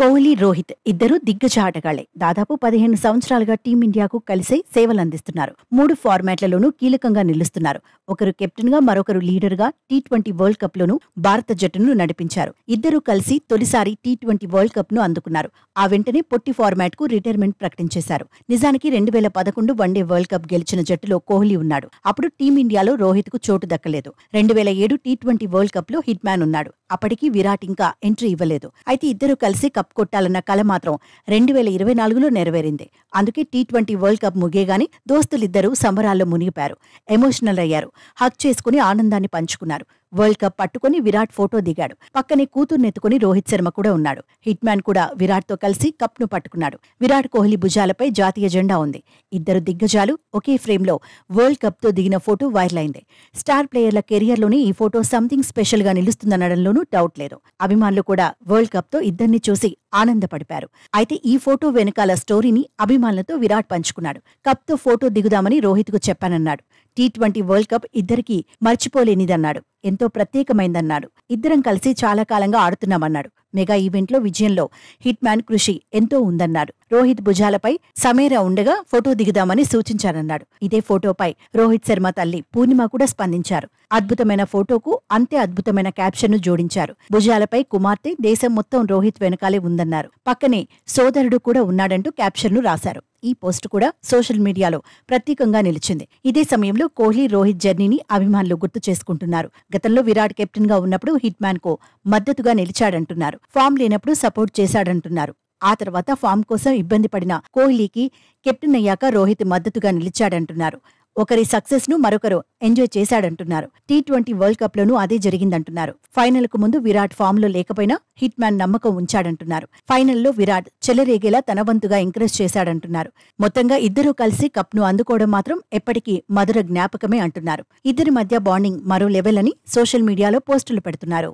కోహ్లీ రోహిత్ ఇద్దరు దిగ్గజ ఆటగాళ్లే దాదాపు పదిహేను సంవత్సరాలుగా టీమిండియాకు కలిసే సేవలందిస్తున్నారు మూడు ఫార్మాట్లలోనూ కీలకంగా నిలుస్తున్నారు ఒకరు కెప్టెన్ గా మరొకరు లీడర్ గా టీ ట్వంటీ వరల్డ్ కప్ లోను భారత జట్టును నడిపించారు ఇద్దరు కలిసి తొలిసారి టీ ట్వంటీ వరల్డ్ కప్ ను అందుకున్నారు ఆ వెంటనే పొట్టి ఫార్మాట్ కు రిటైర్మెంట్ ప్రకటించేశారు నిజానికి రెండు వేల పదకొండు వన్డే వరల్డ్ కప్ గెలిచిన జట్టులో కోహ్లీ ఉన్నాడు అప్పుడు టీమిండియాలో రోహిత్ కు చోటు దక్కలేదు రెండు వేల ఏడు టీ ట్వంటీ వరల్డ్ కప్ లో హిట్ మ్యాన్ ఉన్నాడు అప్పటికి విరాట్ ఇంకా ఎంట్రీ ఇవ్వలేదు అయితే ఇద్దరు కలిసి కప్ కొట్టాలన్న కల మాత్రం రెండు వేల ఇరవై నాలుగులో నెరవేరింది అందుకే టీ ట్వంటీ వరల్డ్ కప్ ముగేగాని దోస్తులిద్దరూ సంబరాల్లో మునిగిపారు ఎమోషనల్ అయ్యారు హక్ చేసుకుని ఆనందాన్ని పంచుకున్నారు వరల్డ్ కప్ పట్టుకుని విరాట్ ఫోటో దిగాడు పక్కనే కూతుర్నెత్తుకుని రోహిత్ శర్మ కూడా ఉన్నాడు హిట్ మ్యాన్ కూడా విరాట్తో కలిసి కప్ను పట్టుకున్నాడు విరాట్ కోహ్లీ భుజాలపై జాతీయ జెండా ఉంది ఇద్దరు దిగ్గజాలు ఒకే ఫ్రేమ్లో వరల్డ్ కప్తో దిగిన ఫోటో వైరల్ అయింది స్టార్ ప్లేయర్ల లోని ఈ ఫోటో సంథింగ్ స్పెషల్గా నిలుస్తుందనడంలోనూ డౌట్ లేదు అభిమానులు కూడా వరల్డ్ కప్తో ఇద్దరిని చూసి ఆనందపడిపారు అయితే ఈ ఫోటో వెనకాల స్టోరీని అభిమానులతో విరాట్ పంచుకున్నాడు కప్ తో ఫోటో దిగుదామని రోహిత్ కు చెప్పానన్నాడు టీ ట్వంటీ వరల్డ్ కప్ ఇద్దరికీ మర్చిపోలేనిదన్నాడు ఎంతో ప్రత్యేకమైందన్నాడు ఇద్దరం కలిసి చాలా కాలంగా ఆడుతున్నామన్నాడు మెగా ఈవెంట్లో విజయంలో హిట్ మ్యాన్ కృషి ఎంతో ఉందన్నారు రోహిత్ భుజాలపై సమేరా ఉండగా ఫోటో దిగుదామని సూచించారన్నాడు ఇదే ఫోటోపై రోహిత్ శర్మ తల్లి పూర్ణిమ కూడా స్పందించారు అద్భుతమైన ఫోటోకు అంతే అద్భుతమైన క్యాప్షన్ ను జోడించారు భుజాలపై కుమార్తె దేశం మొత్తం రోహిత్ వెనకాలే ఉందన్నారు పక్కనే సోదరుడు కూడా ఉన్నాడంటూ క్యాప్షన్ ను రాశారు ఈ పోస్ట్ కూడా సోషల్ మీడియాలో ప్రత్యేకంగా నిలిచింది ఇదే సమయంలో కోహ్లీ రోహిత్ జర్నీని అభిమానులు గుర్తు చేసుకుంటున్నారు గతంలో విరాట్ కెప్టెన్ గా ఉన్నప్పుడు హిట్ మ్యాన్ కు మద్దతుగా నిలిచాడంటున్నారు ఫామ్ లేనప్పుడు సపోర్ట్ చేశాడంటున్నారు ఆ తర్వాత ఫామ్ కోసం ఇబ్బంది పడిన కోహ్లీకి కెప్టెన్ అయ్యాక రోహిత్ మద్దతుగా నిలిచాడంటున్నారు ఒకరి సక్సెస్ ను మరొకరు ఎంజాయ్ చేశాడంటున్నారు టీ ట్వంటీ వరల్డ్ కప్ లోనూ అదే జరిగిందంటున్నారు ఫైనల్ కు ముందు విరాట్ ఫామ్ లో లేకపోయినా హిట్ మ్యాన్ నమ్మకం ఉంచాడంటున్నారు ఫైనల్లో విరాట్ చెలరేగేలా తన వంతుగా ఎంకరేజ్ చేశాడంటున్నారు మొత్తంగా ఇద్దరూ కలిసి కప్ ను అందుకోవడం మాత్రం ఎప్పటికీ మధుర జ్ఞాపకమే అంటున్నారు ఇద్దరి మధ్య బాండింగ్ మరో లెవెల్ అని సోషల్ మీడియాలో పోస్టులు పెడుతున్నారు